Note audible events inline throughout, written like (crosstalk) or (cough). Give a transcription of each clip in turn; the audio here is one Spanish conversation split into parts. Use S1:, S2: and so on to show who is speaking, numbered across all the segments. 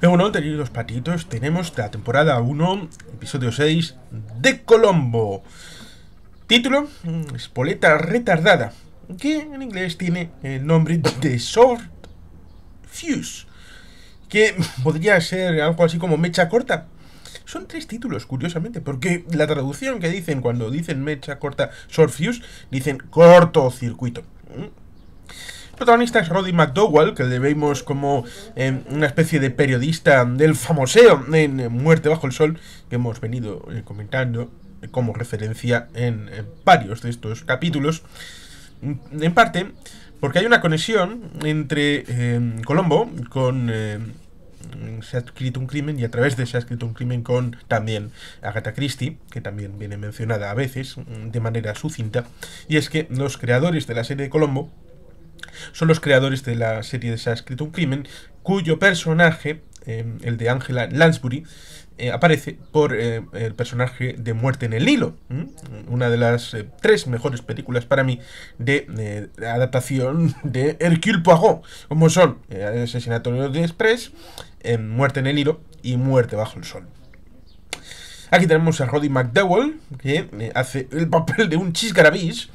S1: Pero bueno, de los patitos, tenemos la temporada 1, episodio 6 de Colombo. Título, mm, Espoleta retardada, que en inglés tiene el nombre de Short Fuse, que podría ser algo así como mecha corta. Son tres títulos, curiosamente, porque la traducción que dicen cuando dicen mecha corta, Short Fuse, dicen Corto circuito protagonista es Roddy McDowell, que le vemos como em, una especie de periodista del famoseo en Muerte bajo el sol, que hemos venido eh, comentando como referencia en, varios de estos capítulos. Mm, en parte, porque hay una conexión entre em, Colombo con... Em, se ha escrito un crimen y a través de se ha escrito un crimen con también Agatha Christie, que también viene mencionada a veces mm, de manera sucinta, y es que los creadores de la serie de Colombo son los creadores de la serie de Se ha un crimen, cuyo personaje, eh, el de Angela Lansbury, eh, aparece por eh, el personaje de Muerte en el hilo una de las tres mejores películas para mí de, adaptación de Hercule Poirot, como son Asesinato de Express, Muerte en el hilo y Muerte bajo el Sol. Aquí tenemos a Roddy McDowell, que hace el papel de un chisgarabis,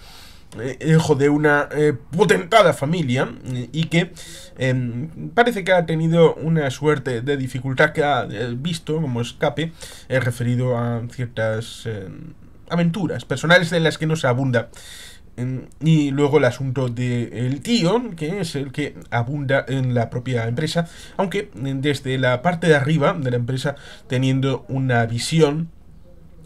S1: eh, hijo de una eh, potentada familia eh, y que em, parece que ha tenido una suerte de dificultad que ha visto como escape referido a ciertas em, aventuras personales de las que no se abunda em, y luego el asunto del tío, que es el que abunda en la propia empresa, aunque desde la parte de arriba de la empresa teniendo una visión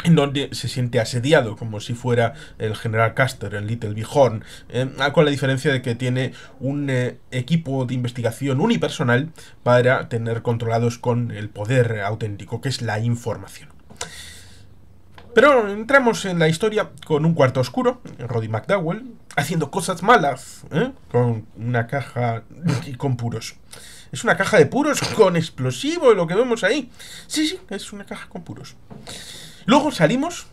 S1: en donde se siente asediado, como si fuera el general Caster, el Little Bighorn, eh, con la diferencia de que tiene un eh, equipo de investigación unipersonal para tener controlados con el poder auténtico, que es la información. Pero entramos en la historia con un cuarto oscuro, Roddy McDowell, haciendo cosas malas, eh, con una caja y con puros. Es una caja de puros con explosivo, lo que vemos ahí. Sí, sí, es una caja con puros. Luego salimos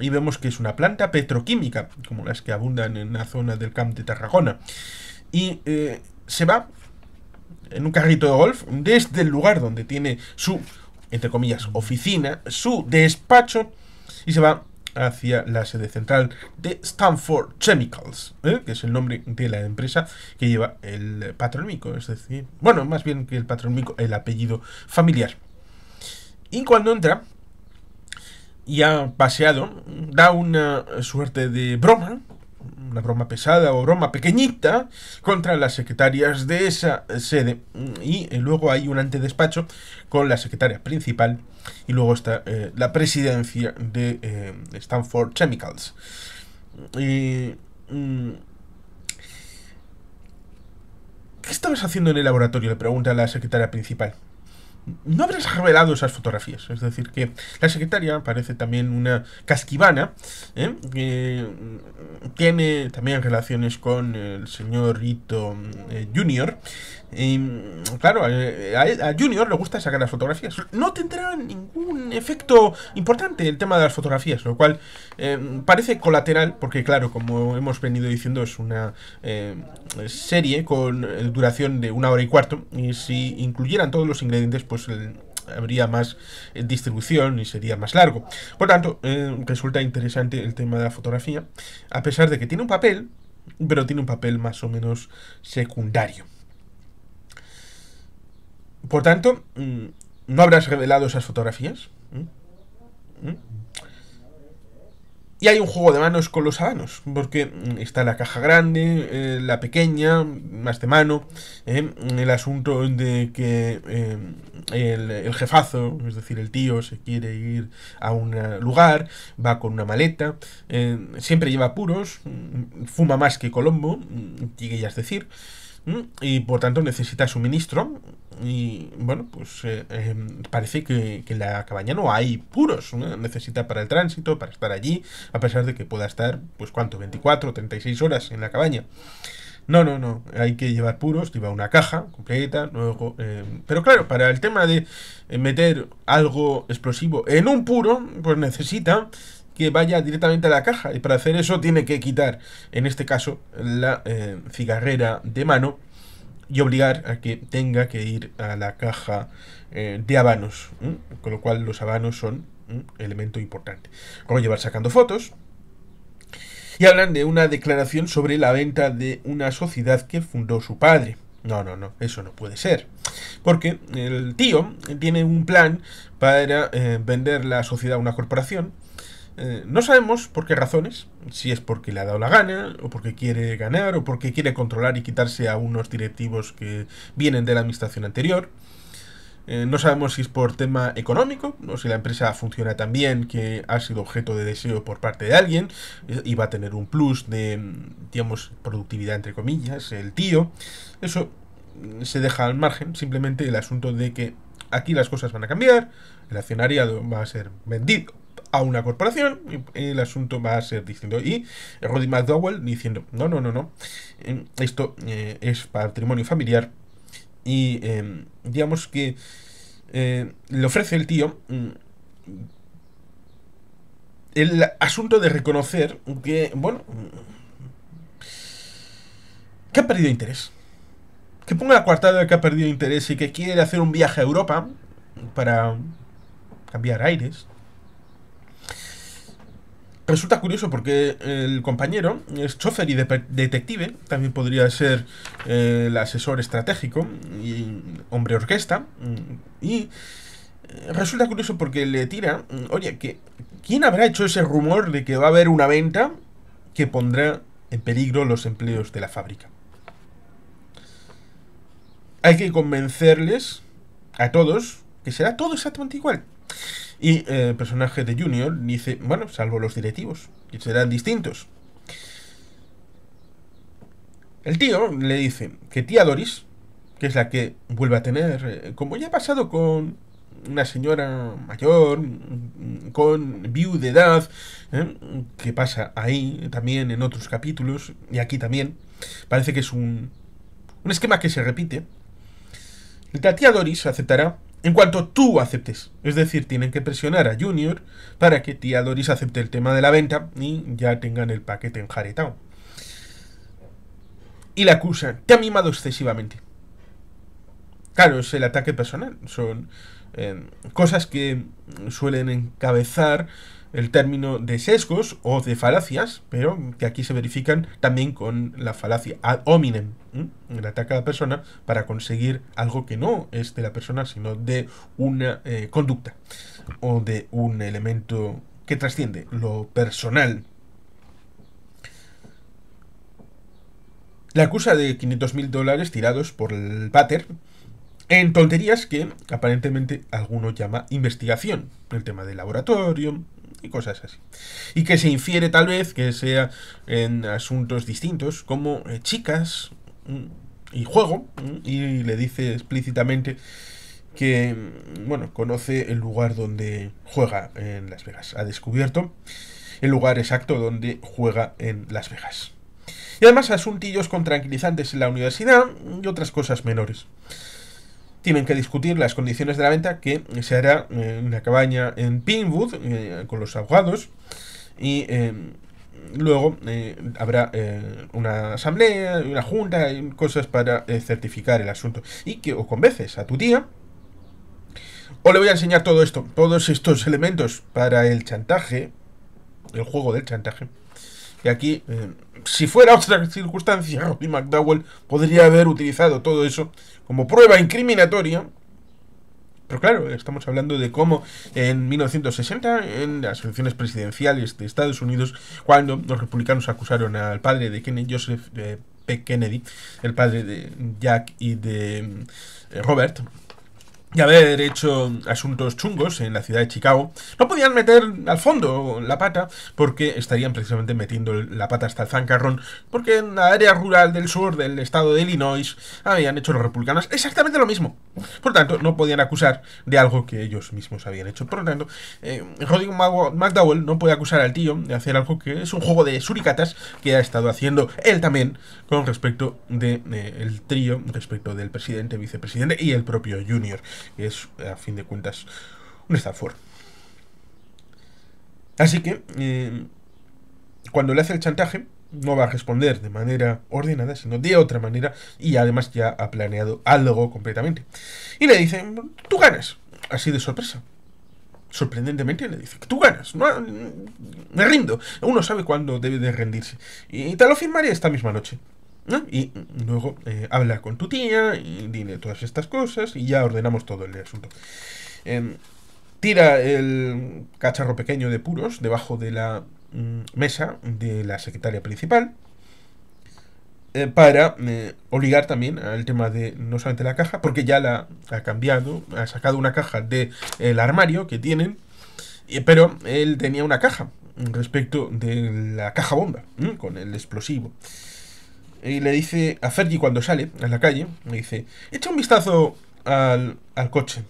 S1: y vemos que es una planta petroquímica, como las que abundan en la zona del Camp de Tarragona. Y eh, se va en un carrito de golf desde el lugar donde tiene su, entre comillas, oficina, su despacho, y se va hacia la sede central de Stanford Chemicals, ¿eh? que es el nombre de la empresa que lleva el patronímico, es decir, bueno, más bien que el patronímico, el apellido familiar. Y cuando entra, y ha paseado, da una suerte de broma, una broma pesada o broma pequeñita contra las secretarias de esa sede y eh, luego hay un antedespacho con la secretaria principal y luego está eh, la presidencia de eh, Stanford Chemicals. Mm, ¿Qué estabas haciendo en el laboratorio? Le pregunta la secretaria principal no habrás revelado esas fotografías. Es decir, que la secretaria parece también una casquivana, ¿eh? que mm, tiene también relaciones con el señor Rito eh, Junior. Y mm, claro, a, Junior le gusta sacar las fotografías. No tendrá ningún efecto importante el tema de las fotografías, lo cual eh, parece colateral, porque claro, como hemos venido diciendo, es una, serie con eh, duración de una hora y cuarto y si incluyeran todos los ingredientes pues habría más eh, distribución y sería más largo. Por tanto, eh, resulta interesante el tema de la fotografía, a pesar de que tiene un papel, pero tiene un papel más o menos secundario. Por tanto, mm, ¿no habrás revelado esas fotografías? ¿Mm? ¿Mm? Y hay un juego de manos con los habanos, porque mm, está la caja grande, eh, la pequeña, más de mano, eh, mm, el asunto de que eh, el, jefazo, es decir, el tío, se quiere ir a un lugar, va con una maleta, siempre lleva puros, mm, fuma más que Colombo, llegué ya es decir, Mm, y por tanto necesita suministro. Y bueno, pues eh, em, parece que, en la cabaña no hay puros. Necesita para el tránsito, para estar allí, a pesar de que pueda estar, pues cuánto, 24, 36 horas en la cabaña. No, no, no, hay que llevar puros, lleva una caja completa, luego... Em, pero claro, para el tema de eh, meter algo explosivo en un puro, pues necesita que vaya directamente a la caja. Y para hacer eso tiene que quitar, en este caso, la eh, cigarrera de mano y obligar a que tenga que ir a la caja eh, de habanos. Con lo cual los habanos son un elemento importante. como llevar sacando fotos. Y hablan de una declaración sobre la venta de una sociedad que fundó su padre. No, no, no, eso no puede ser. Porque el tío tiene un plan para eh, vender la sociedad a una corporación eh, no sabemos por qué razones, si es porque le ha dado la gana, o porque quiere ganar, o porque quiere controlar y quitarse a unos directivos que vienen de la administración anterior. Eh, no sabemos si es por tema económico, o si la empresa funciona tan bien que ha sido objeto de deseo por parte de alguien eh, y va a tener un plus de, digamos, productividad entre comillas, el tío. Eso mm, se deja al margen, simplemente el asunto de que aquí las cosas van a cambiar, el accionariado va a ser vendido a una corporación, el asunto va a ser distinto. Y Roddy McDowell diciendo, no, no, no, no, eh, esto eh, es patrimonio familiar. Y em, digamos que eh, le ofrece el tío mm, el asunto de reconocer que, bueno, mm, que ha perdido interés. Que ponga la de que ha perdido interés y que quiere hacer un viaje a Europa para cambiar aires Resulta curioso porque el compañero es chofer y detective, también podría ser eh, el asesor estratégico y hombre orquesta. Y eh, resulta curioso porque le tira, oye, que, ¿quién habrá hecho ese rumor de que va a haber una venta que pondrá en peligro los empleos de la fábrica? Hay que convencerles a todos que será todo exactamente igual. Y eh, el personaje de Junior dice, bueno, salvo los directivos, que serán distintos. El tío le dice que tía Doris, que es la que vuelve a tener, eh, como ya ha pasado con una señora mayor, mm, con view de edad, eh, que pasa ahí también en otros capítulos, y aquí también, parece que es un, un esquema que se repite, la tía Doris aceptará en cuanto tú aceptes. Es decir, tienen que presionar a Junior para que tía Doris acepte el tema de la venta y ya tengan el paquete enjaretado. Y la acusa Te ha mimado excesivamente. Claro, es el ataque personal. Son eh, cosas que suelen encabezar el término de sesgos o de falacias, pero que aquí se verifican también con la falacia ad hominem, el ataque a la persona para conseguir algo que no es de la persona, sino de una eh, conducta o de un elemento que trasciende lo personal. La acusa de 500.000 dólares tirados por el pater en tonterías que aparentemente alguno llama investigación. El tema del laboratorio, y cosas así. Y que se infiere tal vez que sea en asuntos distintos, como eh, chicas mm, y juego, mm, y le dice explícitamente que, mm, bueno, conoce el lugar donde juega en Las Vegas. Ha descubierto el lugar exacto donde juega en Las Vegas. Y además asuntillos con tranquilizantes en la universidad y otras cosas menores tienen que discutir las condiciones de la venta que se hará en una cabaña en Pinwood, eh, con los abogados y em, luego eh, habrá eh, una asamblea, una junta, cosas para certificar el asunto y que o convences a tu tía o le voy a enseñar todo esto, todos estos elementos para el chantaje, el juego del chantaje. Y aquí, em, si fuera otra circunstancia, y (laughs) McDowell podría haber utilizado todo eso como prueba incriminatoria. Pero claro, estamos hablando de cómo en 1960, en las elecciones presidenciales de Estados Unidos, cuando los republicanos acusaron al padre de Kennedy, Joseph eh, P. Kennedy, el padre de Jack y de eh, Robert, y haber hecho asuntos chungos en la ciudad de Chicago, no podían meter al fondo la pata porque estarían precisamente metiendo la pata hasta el zancarrón, porque en la área rural del sur del estado de Illinois habían hecho los republicanos exactamente lo mismo. Por tanto, no podían acusar de algo que ellos mismos habían hecho. Por lo tanto, eh, Rodrigo McDowell no puede acusar al tío de hacer algo que es un juego de suricatas que ha estado haciendo él también con respecto del de, eh, el trío, respecto del presidente, vicepresidente y el propio Junior es a fin de cuentas un Stanford. Así que, eh, cuando le hace el chantaje, no va a responder de manera ordenada, sino de otra manera, y además ya ha planeado algo completamente. Y le dice, tú ganas, así de sorpresa. Sorprendentemente le dice, tú ganas, no, me rindo. Uno sabe cuándo debe de rendirse. Y te lo firmaré esta misma noche. Y luego eh, habla con tu tía y dile todas estas cosas y ya ordenamos todo el asunto. Em, tira el cacharro pequeño de puros debajo de la mm, mesa de la secretaria principal eh, para eh, obligar también al tema de no solamente la caja, porque ya la ha cambiado, ha sacado una caja del armario que tienen, pero él tenía una caja respecto de la caja bomba con el explosivo y le dice a Fergie cuando sale a la calle, le dice, echa un vistazo al, coche.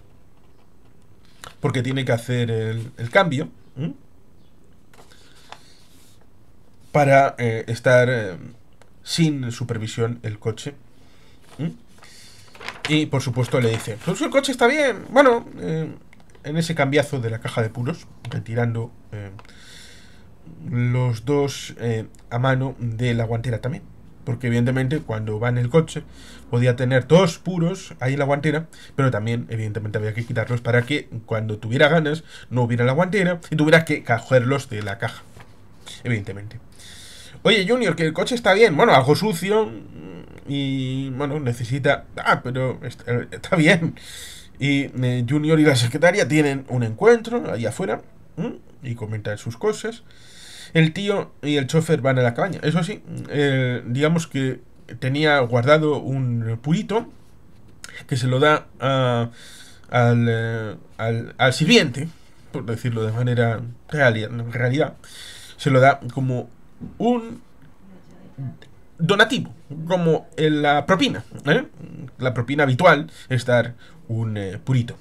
S1: Porque tiene que hacer el, cambio. Para eh, estar eh, sin supervisión el coche. Y por supuesto le dice, pues el coche está bien. Bueno, eh, en ese cambiazo de la caja de puros, retirando los dos a mano de la guantera también porque evidentemente cuando va en el coche podía tener dos puros ahí en la guantera, pero también evidentemente había que quitarlos para que cuando tuviera ganas no hubiera la guantera y tuviera que cogerlos de la caja, evidentemente. Oye, Junior, que el coche está bien. Bueno, algo sucio. Y bueno, necesita. Ah, pero eh, está, bien. Y eh, Junior y la secretaria tienen un encuentro ahí afuera. Y comentan sus cosas. El tío y el chofer van a la cabaña. Eso sí, digamos que tenía guardado un purito que se lo da eh, al, sirviente, por decirlo de manera real, realidad, se lo da como un donativo, como eh, la propina, ¿eh? la propina habitual es dar un purito.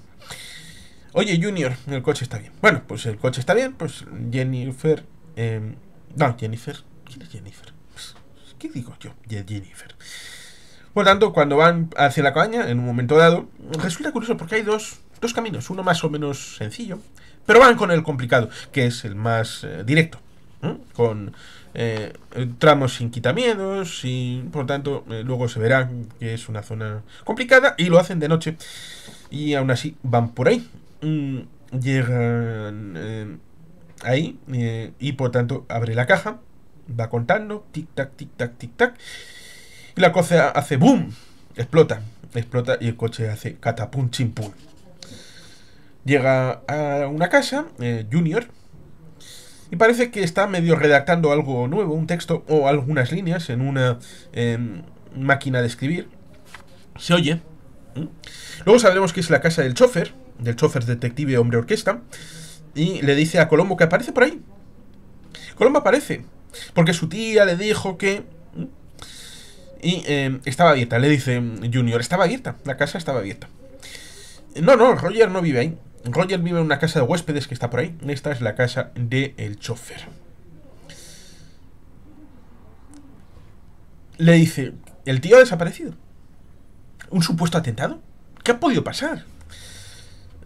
S1: Oye, Junior, el coche está bien. Bueno, pues el coche está bien, pues Jennifer Em, no, ah. Jennifer. ¿Quién es Jennifer? ¿Qué digo yo? Jennifer. Por tanto, cuando van hacia la cabaña, en un momento dado, resulta curioso porque hay dos, caminos, uno más o menos sencillo, pero van con el complicado, que es el más eh, directo, con eh, tramos sin quitamiedos y por tanto eh, luego se verá que es una zona complicada y lo hacen de noche y aún así van por ahí. Mm, llegan em, ahí, eh, y por tanto abre la caja, va contando, tic-tac, tic-tac, tic-tac, y la cosa hace boom, explota, explota y el coche hace catapum, chimpum. Llega a una casa, eh, Junior, y parece que está medio redactando algo nuevo, un texto o algunas líneas en una em, máquina de escribir. Se oye. Luego sabremos que es la casa del chofer, del chofer detective hombre orquesta y le dice a Colombo que aparece por ahí. Colombo aparece, porque su tía le dijo que... Y em, estaba abierta, le dice Junior, estaba abierta, la casa estaba abierta. No, no, Roger no vive ahí. Roger vive en una casa de huéspedes que está por ahí. Esta es la casa del el chofer. Le dice, el tío ha desaparecido. ¿Un supuesto atentado? ¿Qué ha podido pasar?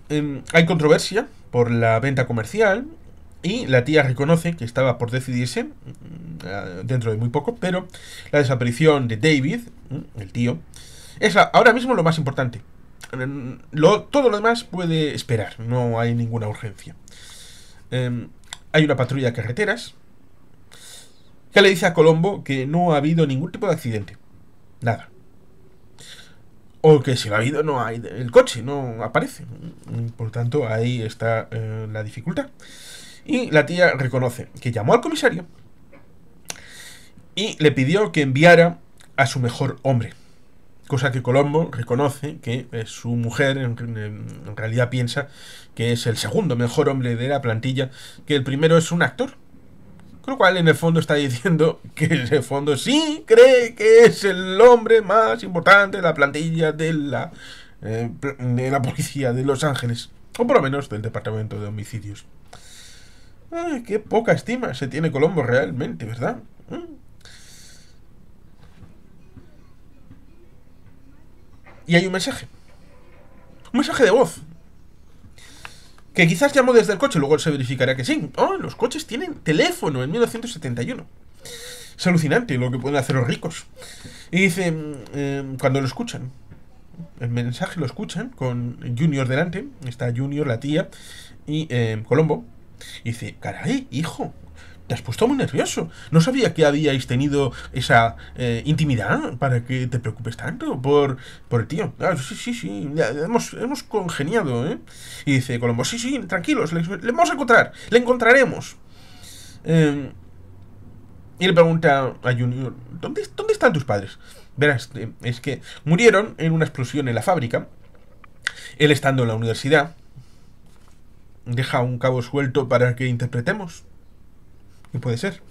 S1: Em, hay controversia por la venta comercial y la tía reconoce que estaba por decidirse mm, mm, dentro de muy poco, pero la desaparición de David, mm, el tío, es ahora mismo lo más importante. todo lo demás puede esperar, no hay ninguna urgencia. Em, hay una patrulla de carreteras que le dice a Colombo que no ha habido ningún tipo de accidente. Nada o que si lo ha habido no hay el coche no aparece por tanto ahí está eh, la dificultad y la tía reconoce que llamó al comisario y le pidió que enviara a su mejor hombre cosa que Colombo reconoce que es eh, su mujer en realidad piensa que es el segundo mejor hombre de la plantilla que el primero es un actor con lo cual, en el fondo está diciendo (laughs) que en el fondo sí cree que es el hombre más importante de la plantilla de la, eh, de la policía de Los Ángeles. O por lo menos del departamento de homicidios. qué poca estima se tiene Colombo realmente, ¿verdad? ¿Mm? Y hay un mensaje. Un mensaje de voz. Que quizás llamó desde el coche, luego se verificará que sí. Oh, los coches tienen teléfono en 1971. Es alucinante lo que pueden hacer los ricos. Y dice, mm, em, cuando lo escuchan, el mensaje lo escuchan con Junior delante, está Junior, la tía, y em, Colombo. Y dice, caray, hijo, te has puesto muy nervioso. No sabía que habíais tenido esa eh, intimidad para que te preocupes tanto por, por el tío. Ah, sí, sí, sí, hemos, congeniado, ¿eh? Y dice Colombo, sí, sí, tranquilos, le, vamos a encontrar, le encontraremos. Em, y le pregunta a Junior, ¿dónde, dónde están tus padres? Verás, eh, es que murieron en una explosión en la fábrica. Él estando en la universidad, deja un cabo suelto para que interpretemos y puede ser.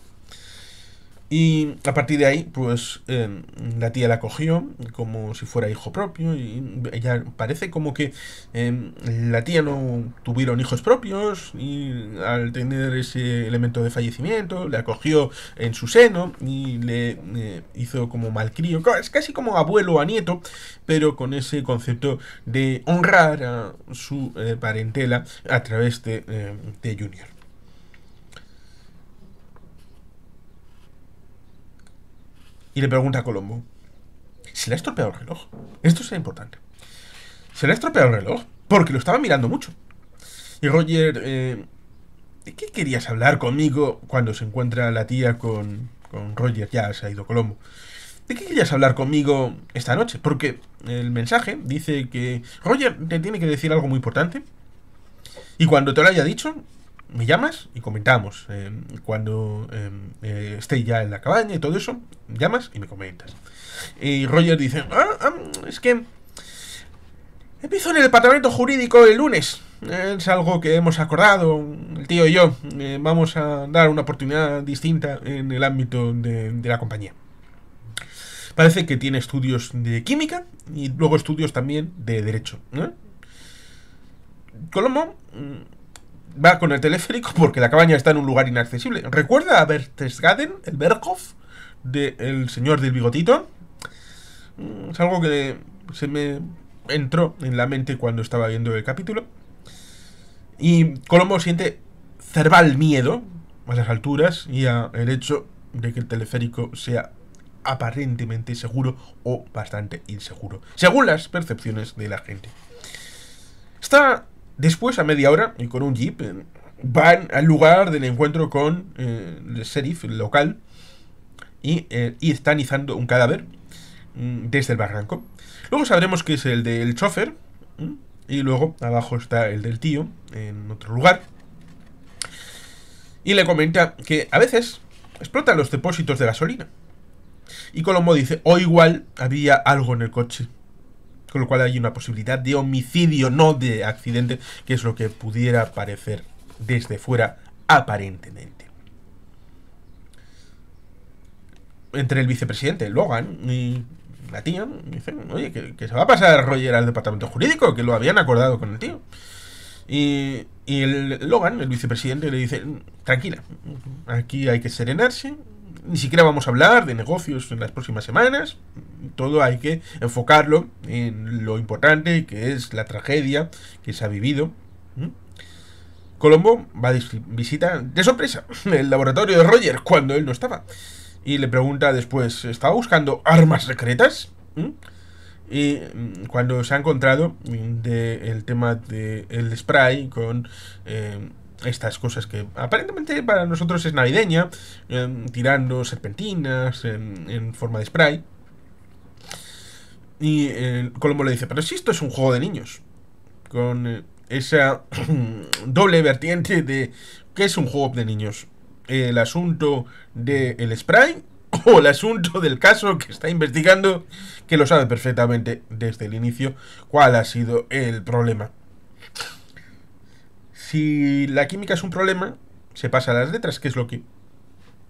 S1: Y a partir de ahí, pues em, la tía la cogió como si fuera hijo propio. Y ella parece como que em, la tía no tuvieron hijos propios. Y al tener ese elemento de fallecimiento, le acogió en su seno y le eh, hizo como mal crío, Es casi como abuelo a nieto, pero con ese concepto de honrar a su eh, parentela a través de em, Junior. y le pregunta a Colombo, ¿se le ha estropeado el reloj? Esto es importante. ¿Se le ha estropeado el reloj? Porque lo estaba mirando mucho. Y Roger, eh, ¿de qué querías hablar conmigo cuando se encuentra la tía con, con Roger? Ya se ha ido Colombo. ¿De qué querías hablar conmigo esta noche? Porque el mensaje dice que Roger te tiene que decir algo muy importante. Y cuando te lo haya dicho, me llamas y comentamos. Em, cuando em, eh, esté ya en la cabaña y todo eso, llamas y me comentas. Y Roger dice, ah, es que empiezo en el departamento jurídico el lunes. Es algo que hemos acordado, el tío y yo. Eh, vamos a dar una oportunidad distinta en el ámbito de, de la compañía. Parece que tiene estudios de química y luego estudios también de derecho. Colombo mm, va con el teleférico porque la cabaña está en un lugar inaccesible. ¿Recuerda a Bertesgaden, el Berghof, del señor del bigotito? Mm, es algo que se me entró en la mente cuando estaba viendo el capítulo. Y Colombo siente cerval miedo a las alturas y al hecho de que el teleférico sea aparentemente seguro o bastante inseguro, según las percepciones de la gente. Está Después, a media hora, y con un jeep, eh, van al lugar del encuentro con eh, el sheriff local eh, y, están izando un cadáver mm, desde el barranco. Luego sabremos que es el del chofer mm, y luego abajo está el del tío en otro lugar. Y le comenta que a veces explotan los depósitos de gasolina. Y Colombo dice, o igual había algo en el coche con lo cual hay una posibilidad de homicidio, no de accidente, que es lo que pudiera parecer desde fuera aparentemente. Entre el vicepresidente Logan y la tía, dicen, oye, ¿qué se va a pasar Roger al departamento jurídico, que lo habían acordado con el tío. Y, y el Logan, el vicepresidente, le dice, tranquila, aquí hay que serenarse, ni siquiera vamos a hablar de negocios en las próximas semanas. Todo hay que enfocarlo en lo importante que es la tragedia que se ha vivido. Colombo va a visita de sorpresa (laughs) el laboratorio de Roger cuando él no estaba. Y le pregunta después, ¿estaba buscando armas secretas? Y mm, cuando se ha encontrado el tema del spray con eh, estas cosas que aparentemente para nosotros es navideña, em, tirando serpentinas em, en, forma de spray. Y eh, Colombo le dice, pero si esto es un juego de niños, con eh, esa (clears throat) doble vertiente de que es un juego de niños. El asunto del el spray o el asunto del caso que está investigando, que lo sabe perfectamente desde el inicio cuál ha sido el problema si la química es un problema, se pasa a las letras, que es lo que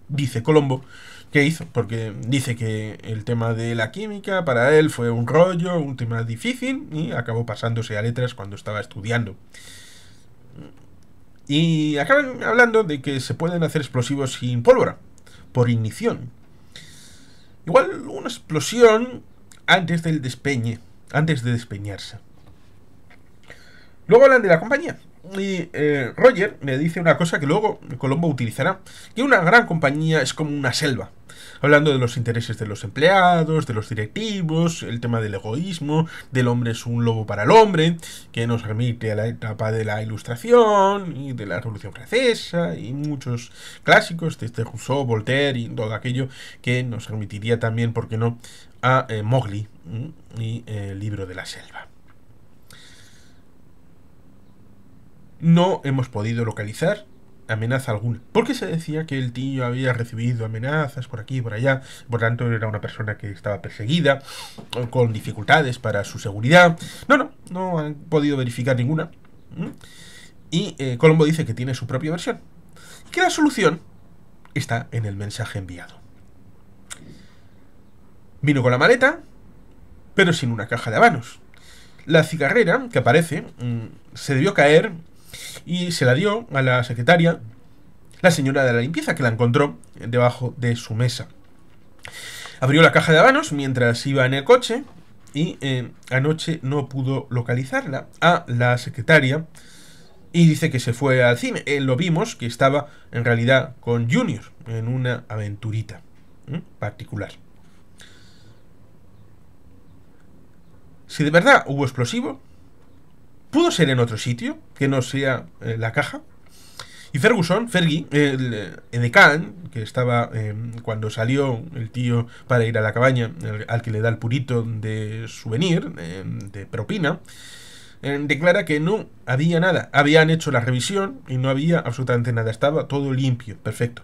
S1: dice Colombo que hizo, porque dice que el tema de la química para él fue un rollo, un tema difícil, y acabó pasándose a letras cuando estaba estudiando. Y acaban hablando de que se pueden hacer explosivos sin pólvora, por ignición. Igual una explosión antes del despeñe, antes de despeñarse. Luego hablan de la compañía, y eh, Roger me dice una cosa que luego Colombo utilizará, que una gran compañía es como una selva. Hablando de los intereses de los empleados, de los directivos, el tema del egoísmo, del hombre es un lobo para el hombre, que nos remite a la etapa de la Ilustración y de la Revolución Francesa y muchos clásicos, desde Rousseau, Voltaire y todo aquello que nos remitiría también, ¿por qué no?, a eh, Mowgli y eh, el libro de la selva. No hemos podido localizar amenaza alguna. Porque se decía que el tío había recibido amenazas por aquí y por allá, por tanto era una persona que estaba perseguida, con dificultades para su seguridad. No, no, no han podido verificar ninguna. ¿Mm? Y eh, Colombo dice que tiene su propia versión. que la solución está en el mensaje enviado. Vino con la maleta, pero sin una caja de habanos. La cigarrera que aparece mm, se debió caer y se la dio a la secretaria, la señora de la limpieza, que la encontró debajo de su mesa. Abrió la caja de habanos mientras iba en el coche y eh, anoche no pudo localizarla a la secretaria y dice que se fue al cine. Eh, lo vimos que estaba en realidad con Junior en una aventurita particular. Si de verdad hubo explosivo, ¿Pudo ser en otro sitio que no sea eh, la caja? Y Ferguson, Fergie, el edecán, eh, que estaba em, cuando salió el tío para ir a la cabaña, al que le da el purito de souvenir, em, de propina, em, declara que no había nada. Habían hecho la revisión y no había absolutamente nada. Estaba todo limpio, perfecto.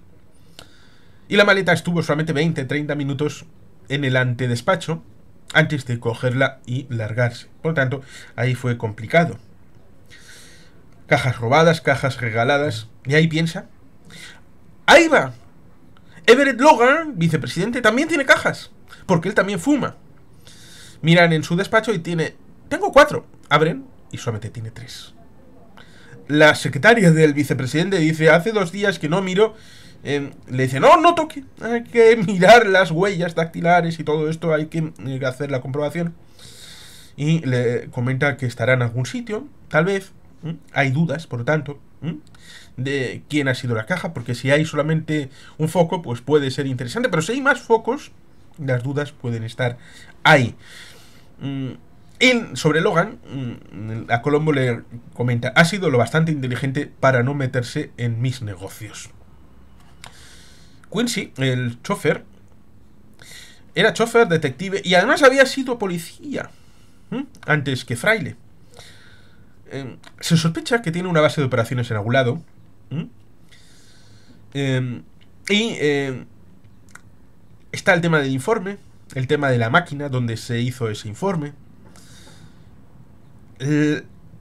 S1: Y la maleta estuvo solamente 20-30 minutos en el antedespacho antes de cogerla y largarse. Por lo tanto, ahí fue complicado. Cajas robadas, cajas regaladas. Y ahí piensa. Ahí va. Everett Logan, vicepresidente, también tiene cajas. Porque él también fuma. Miran en su despacho y tiene... Tengo cuatro. Abren y solamente tiene tres. La secretaria del vicepresidente dice, hace dos días que no miro Em, le dice, no, no toque, hay que mirar las huellas dactilares y todo esto, hay que eh, hacer la comprobación. Y le comenta que estará en algún sitio, tal vez, hay dudas, por lo tanto, de quién ha sido la caja, porque si hay solamente un foco, pues puede ser interesante, pero si hay más focos, las dudas pueden estar ahí. Y mm, sobre Logan, mm, a Colombo le comenta, ha sido lo bastante inteligente para no meterse en mis negocios. Quincy, el chofer, era chofer, detective y además había sido policía antes que fraile. Em, se sospecha que tiene una base de operaciones en algún em, y em, está el tema del informe, el tema de la máquina donde se hizo ese informe.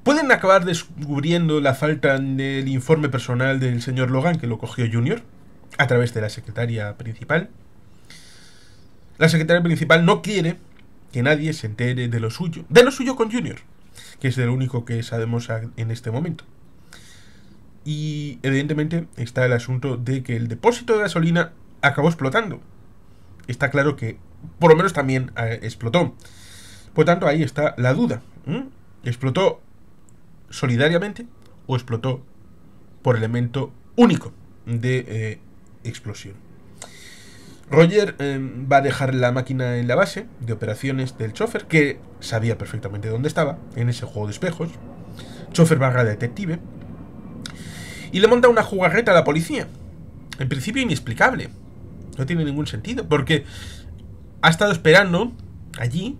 S1: Pueden acabar descubriendo la falta del informe personal del señor Logan, que lo cogió Junior a través de la secretaria principal. La secretaria principal no quiere que nadie se entere de lo suyo, de lo suyo con Junior, que es el único que sabemos en este momento. Y evidentemente está el asunto de que el depósito de gasolina acabó explotando. Está claro que por lo menos también eh, explotó. Por tanto, ahí está la duda. ¿Explotó solidariamente o explotó por elemento único de eh, explosión. Roger eh, va a dejar la máquina en la base de operaciones del chofer, que sabía perfectamente dónde estaba, en ese juego de espejos. Chofer barra detective. Y le monta una jugarreta a la policía. En principio inexplicable. No tiene ningún sentido, porque ha estado esperando allí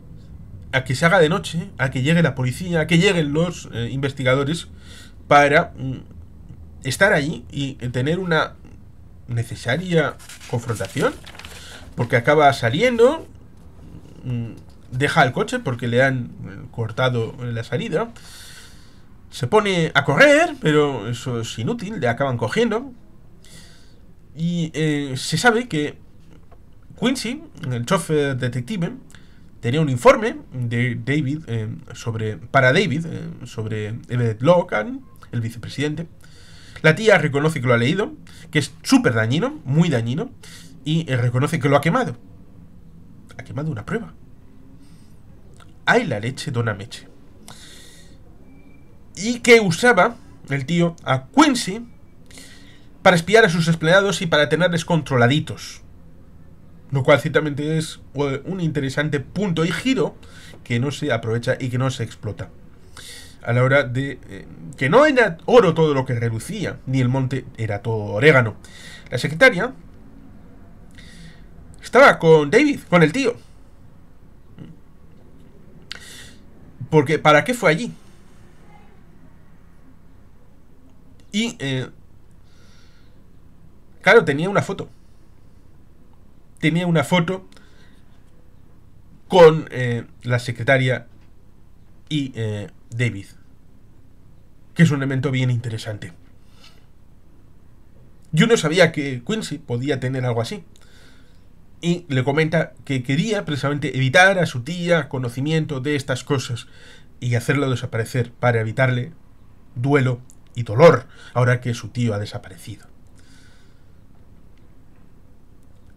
S1: a que se haga de noche, a que llegue la policía, a que lleguen los eh, investigadores para mm, estar allí y tener una necesaria confrontación. Porque acaba saliendo. Mm, deja el coche porque le han eh, cortado la salida. Se pone a correr, pero eso es inútil, le acaban cogiendo. Y eh, se sabe que Quincy, el chofer detective, tenía un informe de David eh, sobre para David sobre Everett Logan, el vicepresidente, la tía reconoce que lo ha leído, que es súper dañino, muy dañino, y eh, reconoce que lo ha quemado. Ha quemado una prueba. Hay la leche, dona Meche. Y que usaba el tío a Quincy para espiar a sus empleados y para tenerles controladitos. Lo cual ciertamente es eh, un interesante punto y giro que no se aprovecha y que no se explota a la hora de eh, que no era oro todo lo que relucía, ni el monte era todo orégano. La secretaria estaba con David, con el tío. Porque, ¿para qué fue allí? Y, eh, claro, tenía una foto. Tenía una foto con eh, la secretaria y David, que es un elemento bien interesante. Yo sabía que Quincy podía tener algo así. Y le comenta que quería precisamente evitar a su tía conocimiento de estas cosas y hacerlo desaparecer para evitarle duelo y dolor ahora que su tío ha desaparecido.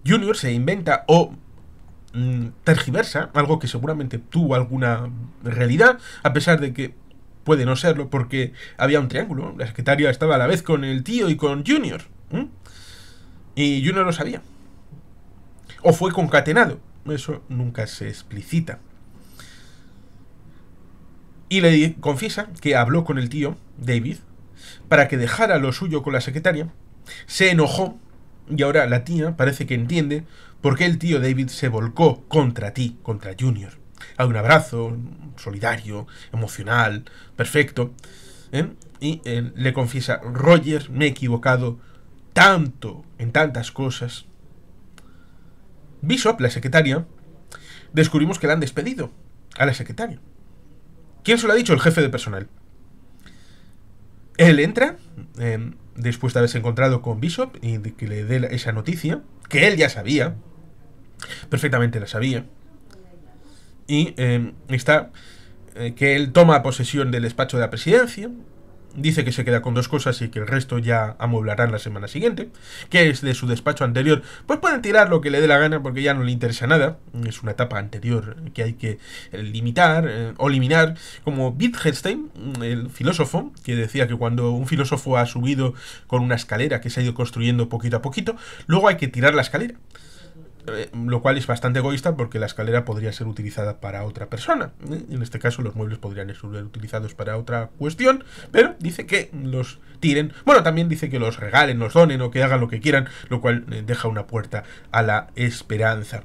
S1: Junior se inventa o Mm, tergiversa, algo que seguramente tuvo alguna realidad, a pesar de que puede no serlo, porque había un triángulo. La secretaria estaba a la vez con el tío y con Junior. Y Junior lo sabía. O fue concatenado. Eso nunca se explicita. Y le confiesa que habló con el tío, David, para que dejara lo suyo con la secretaria. Se enojó. Y ahora la tía parece que entiende qué el tío David se volcó contra ti, contra Junior. A un abrazo solidario, emocional, perfecto. ¿eh? Y eh, le confiesa, Roger, me he equivocado tanto en tantas cosas. Bishop, la secretaria, descubrimos que la han despedido a la secretaria. ¿Quién se lo ha dicho? El jefe de personal. Él entra, eh, después de haberse encontrado con Bishop y de que le dé esa noticia, que él ya sabía, perfectamente la sabía. Y em, está eh, que él toma posesión del despacho de la presidencia, dice que se queda con dos cosas y que el resto ya amueblarán la semana siguiente, que es de su despacho anterior, pues pueden tirar lo que le dé la gana porque ya no le interesa nada, es una etapa anterior que hay que eh, limitar eh, o eliminar, como Wittgenstein, el filósofo, que decía que cuando un filósofo ha subido con una escalera que se ha ido construyendo poquito a poquito, luego hay que tirar la escalera. Eh, lo cual es bastante egoísta porque la escalera podría ser utilizada para otra persona. ¿eh? En este caso los muebles podrían ser utilizados para otra cuestión, pero dice que los tiren. Bueno, también dice que los regalen, los donen o que hagan lo que quieran, lo cual eh, deja una puerta a la esperanza.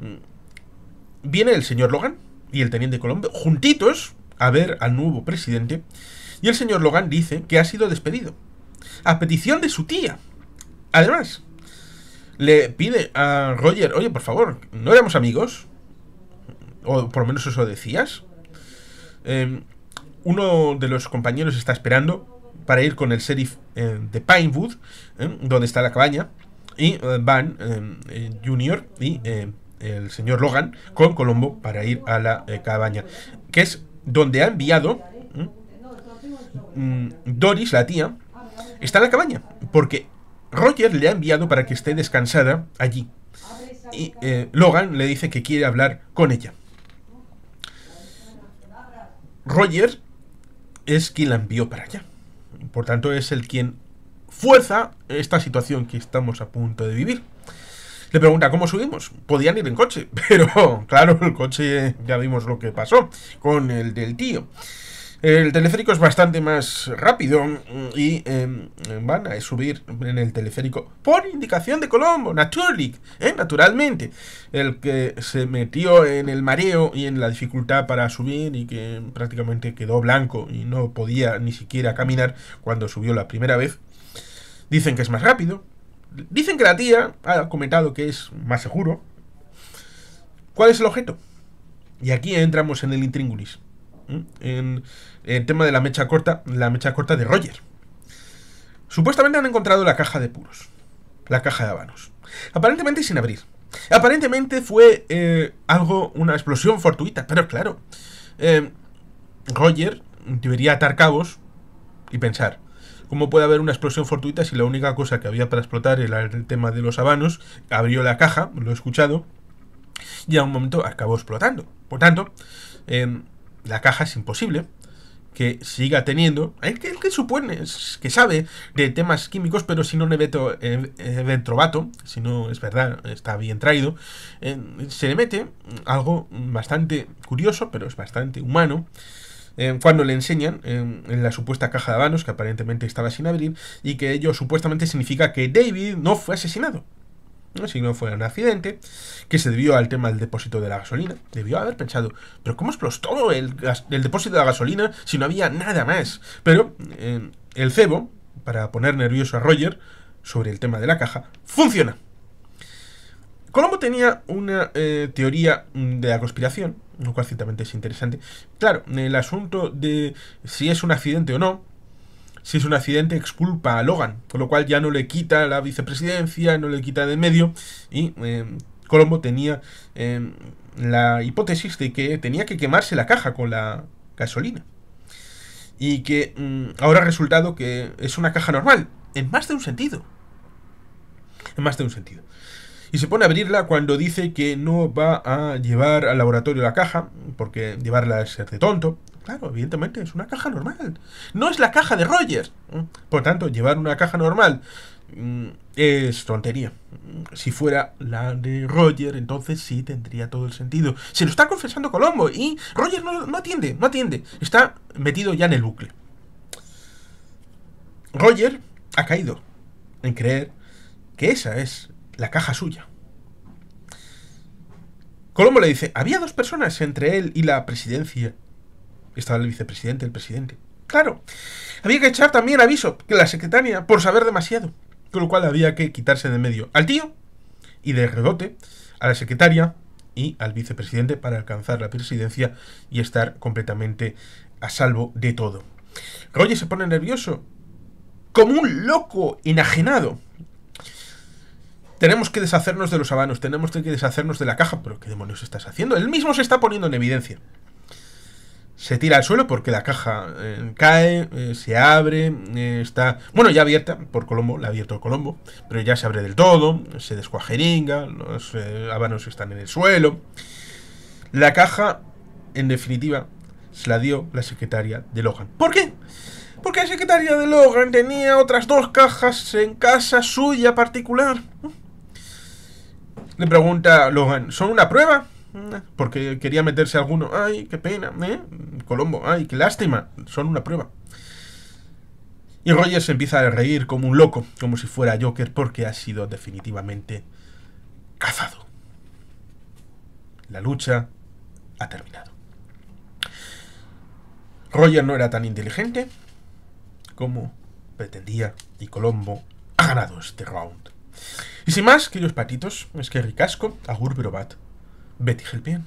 S1: Mm. Viene el señor Logan y el teniente Colombo juntitos a ver al nuevo presidente y el señor Logan dice que ha sido despedido a petición de su tía. Además, le pide a Roger, oye, por favor, ¿no éramos amigos? O por lo menos eso decías. Em, uno de los compañeros está esperando para ir con el sheriff eh, de Pinewood, eh, donde está la cabaña, y eh, van em, Junior y el señor Logan con Colombo para ir a la cabaña, que es donde ha enviado mm, mm, Doris, la tía, está en la cabaña, porque Roger le ha enviado para que esté descansada allí. Y eh, Logan le dice que quiere hablar con ella. Roger es quien la envió para allá. Por tanto, es el quien fuerza esta situación que estamos a punto de vivir. Le pregunta cómo subimos. Podían ir en coche, (laughs) pero claro, el coche ya vimos lo que pasó con el del tío. El teleférico es bastante más rápido mm, y em, van a subir en el teleférico por indicación de Colombo, naturally, eh, naturalmente. El que se metió en el mareo y en la dificultad para subir y que prácticamente quedó blanco y no podía ni siquiera caminar cuando subió la primera vez. Dicen que es más rápido. Dicen que la tía ha comentado que es más seguro. ¿Cuál es el objeto? Y aquí entramos en el intríngulis en el tema de la mecha corta, la mecha corta de Roger. Supuestamente han encontrado la caja de puros, la caja de habanos. Aparentemente sin abrir. Aparentemente fue eh, algo, una explosión fortuita, pero claro, eh, Roger debería atar cabos y pensar, ¿Cómo puede haber una explosión fortuita si la única cosa que había para explotar era el tema de los habanos? Abrió la caja, lo he escuchado, y a un momento acabó explotando. Por tanto, eh, la caja es imposible que siga teniendo, el que, supone, que sabe de temas químicos, pero si no neveto, eh, eh, si no es verdad, está bien traído, eh, se le mete algo bastante curioso, pero es bastante humano, cuando le enseñan en la supuesta caja de vanos que aparentemente estaba sin abrir, y que ello supuestamente significa que David no fue asesinado si no fuera un accidente, que se debió al tema del depósito de la gasolina. Debió haber pensado, pero ¿cómo explotó el, depósito de la gasolina si no había nada más? Pero eh, el cebo, para poner nervioso a Roger sobre el tema de la caja, funciona. Colombo tenía una eh, teoría de la conspiración, lo cual ciertamente es interesante. Claro, el asunto de si es un accidente o no, si es un accidente, exculpa a Logan, con lo cual ya no le quita la vicepresidencia, no le quita de medio, y em, Colombo tenía em, la hipótesis de que tenía que quemarse la caja con la gasolina. Y que mm, ahora ha resultado que es una caja normal, en más de un sentido. En más de un sentido. Y se pone a abrirla cuando dice que no va a llevar al laboratorio la caja, porque llevarla es ser de tonto, Claro, evidentemente es una caja normal. No es la caja de Roger. Por tanto, llevar una caja normal mm, es tontería. Si fuera la de Roger, entonces sí tendría todo el sentido. Se lo está confesando Colombo y Roger no, no atiende, no atiende. Está metido ya en el bucle. Roger ha caído en creer que esa es la caja suya. Colombo le dice, había dos personas entre él y la presidencia estaba el vicepresidente, el presidente. Claro, había que echar también aviso, que la secretaria, por saber demasiado. Con lo cual había que quitarse de medio al tío y de redote a la secretaria y al vicepresidente para alcanzar la presidencia y estar completamente a salvo de todo. Roger se pone nervioso, como un loco enajenado. Tenemos que deshacernos de los habanos, tenemos que deshacernos de la caja, pero ¿qué demonios estás haciendo? Él mismo se está poniendo en evidencia se tira al suelo porque la caja eh, cae, eh, se abre, eh, está, bueno, ya abierta por Colombo, la ha abierto Colombo, pero ya se abre del todo, se descuajeringa, los habanos están en el suelo. La caja, en definitiva, se la dio la secretaria de Logan. ¿Por qué? Porque la secretaria de Logan tenía otras dos cajas en casa suya particular. Le pregunta Logan, ¿son una prueba? porque quería meterse alguno. Ay, qué pena, ¿eh? Colombo, ay, qué lástima. Son una prueba. Y Rogers empieza a reír como un loco, como si fuera Joker, porque ha sido definitivamente cazado. La lucha ha terminado. Roger no era tan inteligente como pretendía y Colombo ha ganado este round. Y sin más, queridos patitos, es que ricasco, agur bat بيتي خلبين